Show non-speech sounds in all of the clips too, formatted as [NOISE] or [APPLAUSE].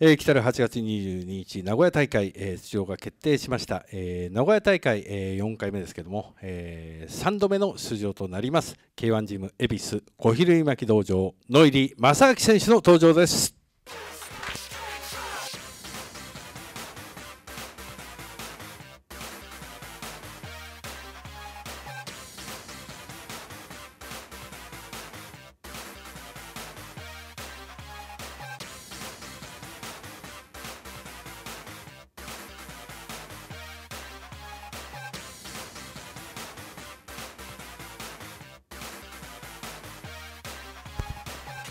えー、来る8月22日、名古屋大会、えー、出場が決定しました、えー、名古屋大会、えー、4回目ですけども、えー、3度目の出場となります K1 ジム恵比寿小比類巻道場野入正明選手の登場です。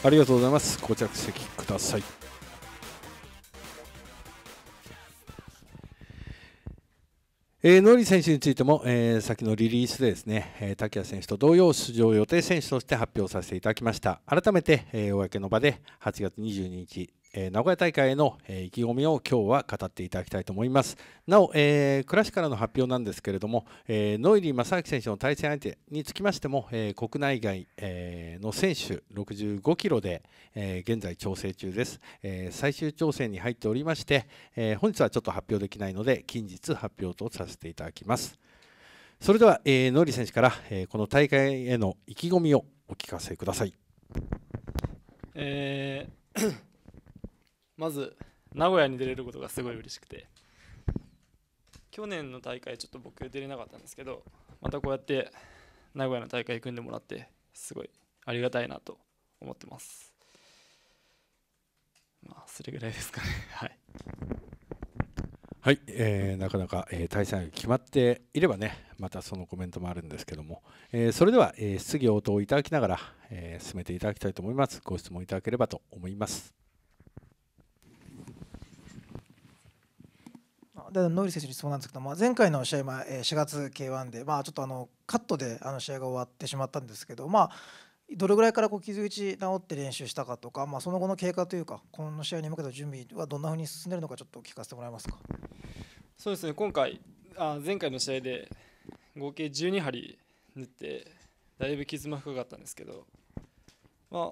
ありがとうございますご着席くださいえー、ノリ選手についても、えー、先のリリースでですね、えー、竹谷選手と同様出場予定選手として発表させていただきました改めて、えー、公の場で8月22日え名古屋大会への、え意気込みを今日は語っていただきたいと思いますなお、えー、ラシからの発表なんですけれども、えー、ノイリー正明選手の対戦相手につきましても、えー、国内外、えの選手65キロで、え現在調整中です、え最終調整に入っておりまして、え本日はちょっと発表できないので近日発表とさせていただきますそれでは、えー、ノイリー選手から、えこの大会への意気込みをお聞かせください、えーまず名古屋に出れることがすごい嬉しくて去年の大会ちょっと僕出れなかったんですけどまたこうやって名古屋の大会組んでもらってすごいありがたいなと思ってますまあそれぐらいですかね [LAUGHS] はいはい、えー、なかなか、えー、対戦が決まっていればねまたそのコメントもあるんですけども、えー、それでは、えー、質疑応答いただきながら、えー、進めていただきたいと思いますご質問いただければと思いますでノイル選手に質問なんですけど、まあ、前回の試合前、え4月 k 1で、まあ、ちょっとあのカットであの試合が終わってしまったんですけど、まあ、どれぐらいからこう傷口治って練習したかとか、まあ、その後の経過というかこの試合に向けた準備はどんなふうに進んでるのかちょっと聞かせてもらえますかそうですね今回あ前回の試合で合計12針塗ってだいぶ傷も深かったんですけど、まあ、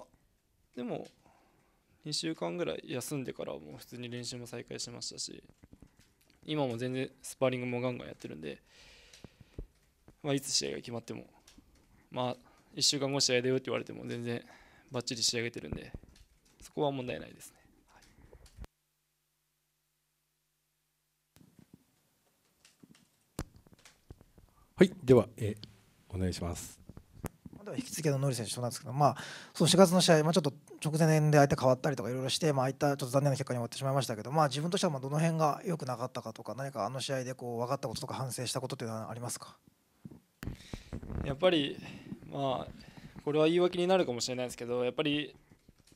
でも2週間ぐらい休んでからもう普通に練習も再開しましたし今も全然スパーリングもガンガンやってるんで、まあ、いつ試合が決まっても、まあ、1週間後試合だよって言われても全然ばっちり仕上げてるんでそこは問題ないですね。はい、はい、では、えお願いします。では引き続きのノリ選手となんですけど、まあ、その4月の試合、まあ、ちょっと直前で相手変わったりとかいろいろして、まあ、あいったちょっと残念な結果に終わってしまいましたけど、まあ、自分としてはまあどの辺が良くなかったかとか何かあの試合でこう分かったこととか反省したことというのはありますかやっぱり、まあ、これは言い訳になるかもしれないですけどやっぱり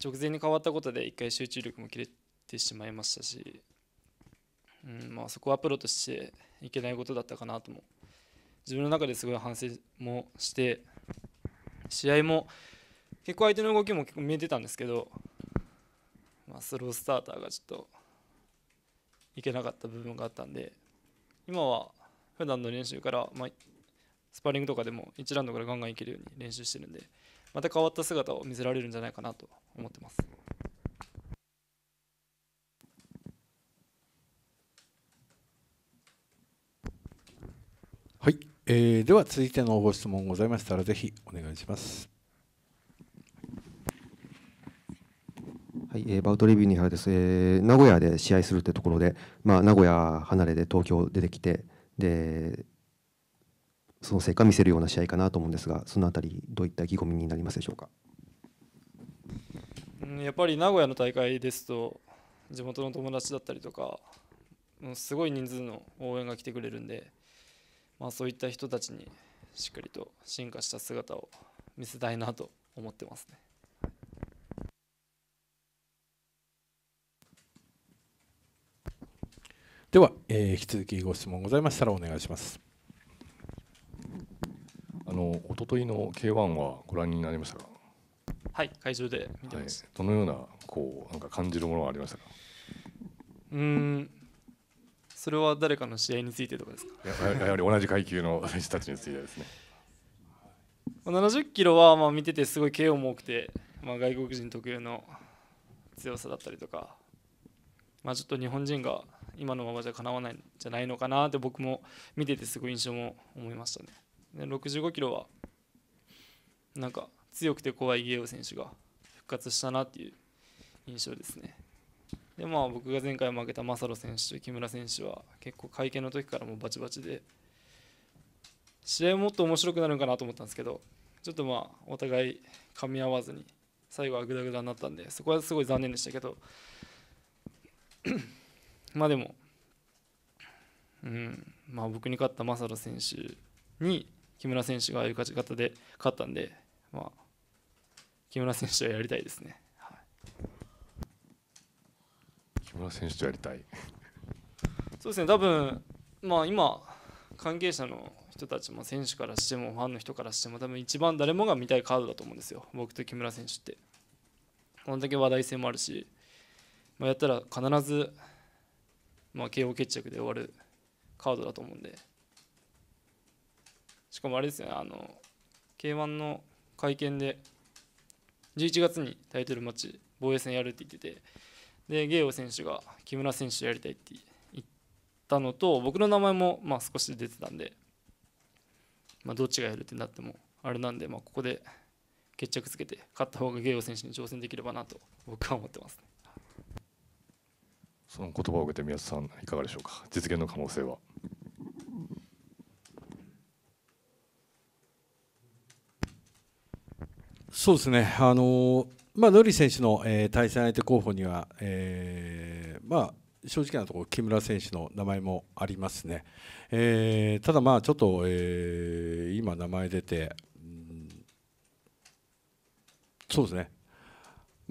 直前に変わったことで一回集中力も切れてしまいましたし、うんまあ、そこはプロとしていけないことだったかなとも自分の中ですごい反省もして試合も結構相手の動きも結構見えてたんですけど、まあ、スロースターターがちょっといけなかった部分があったんで今は普段の練習から、まあ、スパーリングとかでも1ラウンドからガンガンいけるように練習してるんでまた変わった姿を見せられるんじゃないかなと思ってます。はい、えー、では続いてのご質問ございましたらぜひお願いします。はい、えー、バウトレビューにはです、えー、名古屋で試合するってところで、まあ、名古屋離れで東京出てきてでその成果見せるような試合かなと思うんですがそのあたりどういった意気込みになりますでしょうかやっぱり名古屋の大会ですと地元の友達だったりとかすごい人数の応援が来てくれるんで、まあ、そういった人たちにしっかりと進化した姿を見せたいなと思ってますね。では、えー、引き続きご質問ございましたらお願いします。あの一昨日の K1 はご覧になりましたか。はい、会場で見てます。はい、どのようなこうなんか感じるものがありましたか。うん、それは誰かの試合についてとかですか。ややはり同じ階級の選手たちについてですね。70 [LAUGHS] キロはまあ見ててすごい KO も多くて、まあ、外国人特有の強さだったりとか、まあ、ちょっと日本人が今のままじゃかなわないんじゃないのかなって僕も見ててすごい印象も思いましたね。で65キロはなんか強くて怖いゲオ選手が復活したなっていう印象ですね。でまあ僕が前回負けたマサロ選手と木村選手は結構会見の時からもバチバチで試合もっと面白くなるんかなと思ったんですけどちょっとまあお互い噛み合わずに最後はグダグダになったんでそこはすごい残念でしたけどまあでも、うんまあ、僕に勝った正野選手に木村選手がああいう勝ち方で勝ったんで、まあ、木村選手はやりたいですね。はい、木村選手とやりたいそうですね多分、まあ、今関係者の人たちも選手からしてもファンの人からしても多分一番誰もが見たいカードだと思うんですよ僕と木村選手って。こんだけ話題性もあるし、まあ、やったら必ずまあ、KO 決着で終わるカードだと思うんでしかもあれですねあの K1 の会見で11月にタイトルマッチ防衛戦やるって言っててでゲイオ選手が木村選手やりたいって言ったのと僕の名前もまあ少し出てたんで、まあ、どっちがやるってなってもあれなんで、まあ、ここで決着つけて勝った方がゲイオ選手に挑戦できればなと僕は思ってますね。その言葉を受けて宮田さんいかがでしょうか実現の可能性は。そうですね、あのまあ、ノリ選手の、えー、対戦相手候補には、えーまあ、正直なところ、木村選手の名前もありますね、えー、ただ、まあちょっと、えー、今、名前出て、うん、そうですね、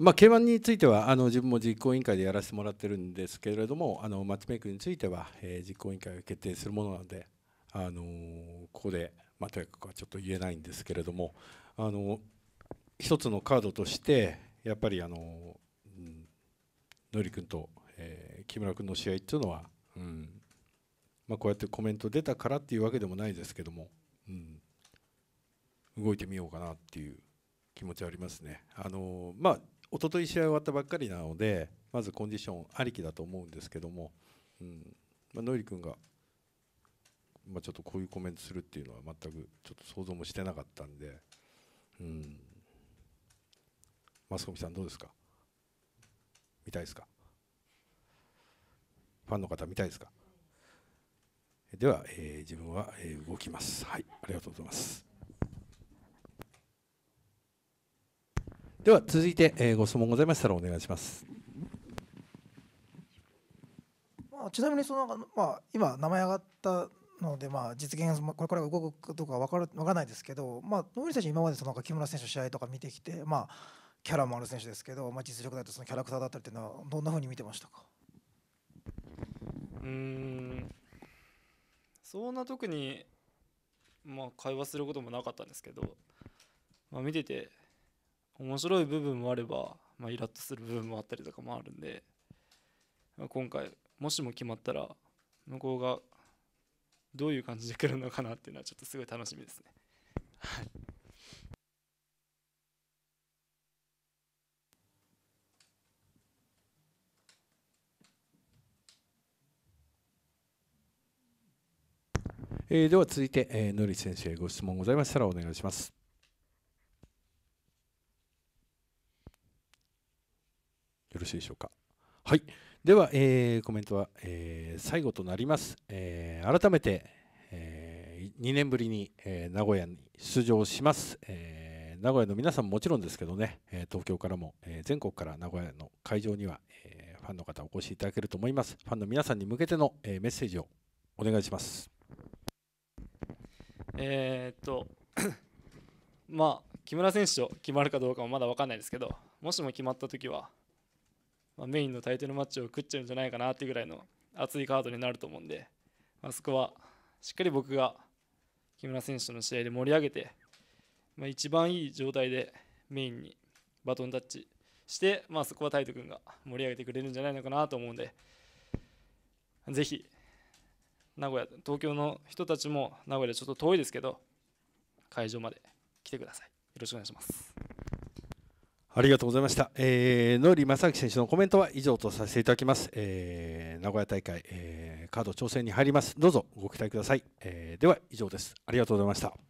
まあ、K1 についてはあの自分も実行委員会でやらせてもらってるんですけれどもあのマッチメイクについては、えー、実行委員会が決定するものなので、あのここで、まあ、とやかくはちょっと言えないんですけれども、あの一つのカードとしてやっぱり、あのー、うん、のり君と、えー、木村君の試合っていうのは、うんまあ、こうやってコメント出たからっていうわけでもないですけども、うん、動いてみようかなっていう気持ちはありますね。あのー、まあ一昨日試合終わったばっかりなのでまずコンディションありきだと思うんですけども、うんまあ、ノイリ君が、まあ、ちょっとこういうコメントするっていうのは全くちょっと想像もしてなかったんで、うん、マスコミさん、どうですか見たいですかファンの方、見たいですかでは、えー、自分は、えー、動きます。はい、ありがとうございます。では続いて、えー、ご質問ございましたらお願いします。まあ、ちなみにその、まあ、今名前上がったので、まあ、実現これから動くかどうかわかるわからないですけど、まあ、野口選手今までその木村選手の試合とか見てきて、まあ、キャラもある選手ですけど、まあ、実力だとそのキャラクターだったりというのはどんなふうに見てましたかうんそんな特に、まあ、会話することもなかったんですけど、まあ、見てて面白い部分もあれば、まあ、イラッとする部分もあったりとかもあるんで、まあ、今回もしも決まったら向こうがどういう感じで来るのかなっていうのはちょっとすごい楽しみですね。えー、では続いて、えー、のり先生ご質問ございましたらお願いします。よろしいでしょうか。はい。では、えー、コメントは、えー、最後となります。えー、改めて、えー、2年ぶりに、えー、名古屋に出場します。えー名古屋の皆さんももちろんですけどね、え東京からも、え全国から名古屋の会場には、えファンの方お越しいただけると思います。ファンの皆さんに向けての、えメッセージをお願いします。えっと [COUGHS] まあ木村選手と決まるかどうかもまだ分かんないですけど、もしも決まった時はまあ、メインのタイトルマッチを食っちゃうんじゃないかなっていうぐらいの熱いカードになると思うんで、まあ、そこはしっかり僕が木村選手との試合で盛り上げて、まあ、一番いい状態でメインにバトンタッチして、まあ、そこはタイト君が盛り上げてくれるんじゃないのかなと思うんでぜひ名古屋東京の人たちも名古屋でちょっと遠いですけど会場まで来てくださいよろしくお願いしますありがとうございました。えー、野入正明選手のコメントは以上とさせていただきます。えー、名古屋大会、えー、カード挑戦に入ります。どうぞご期待ください。えー、では以上です。ありがとうございました。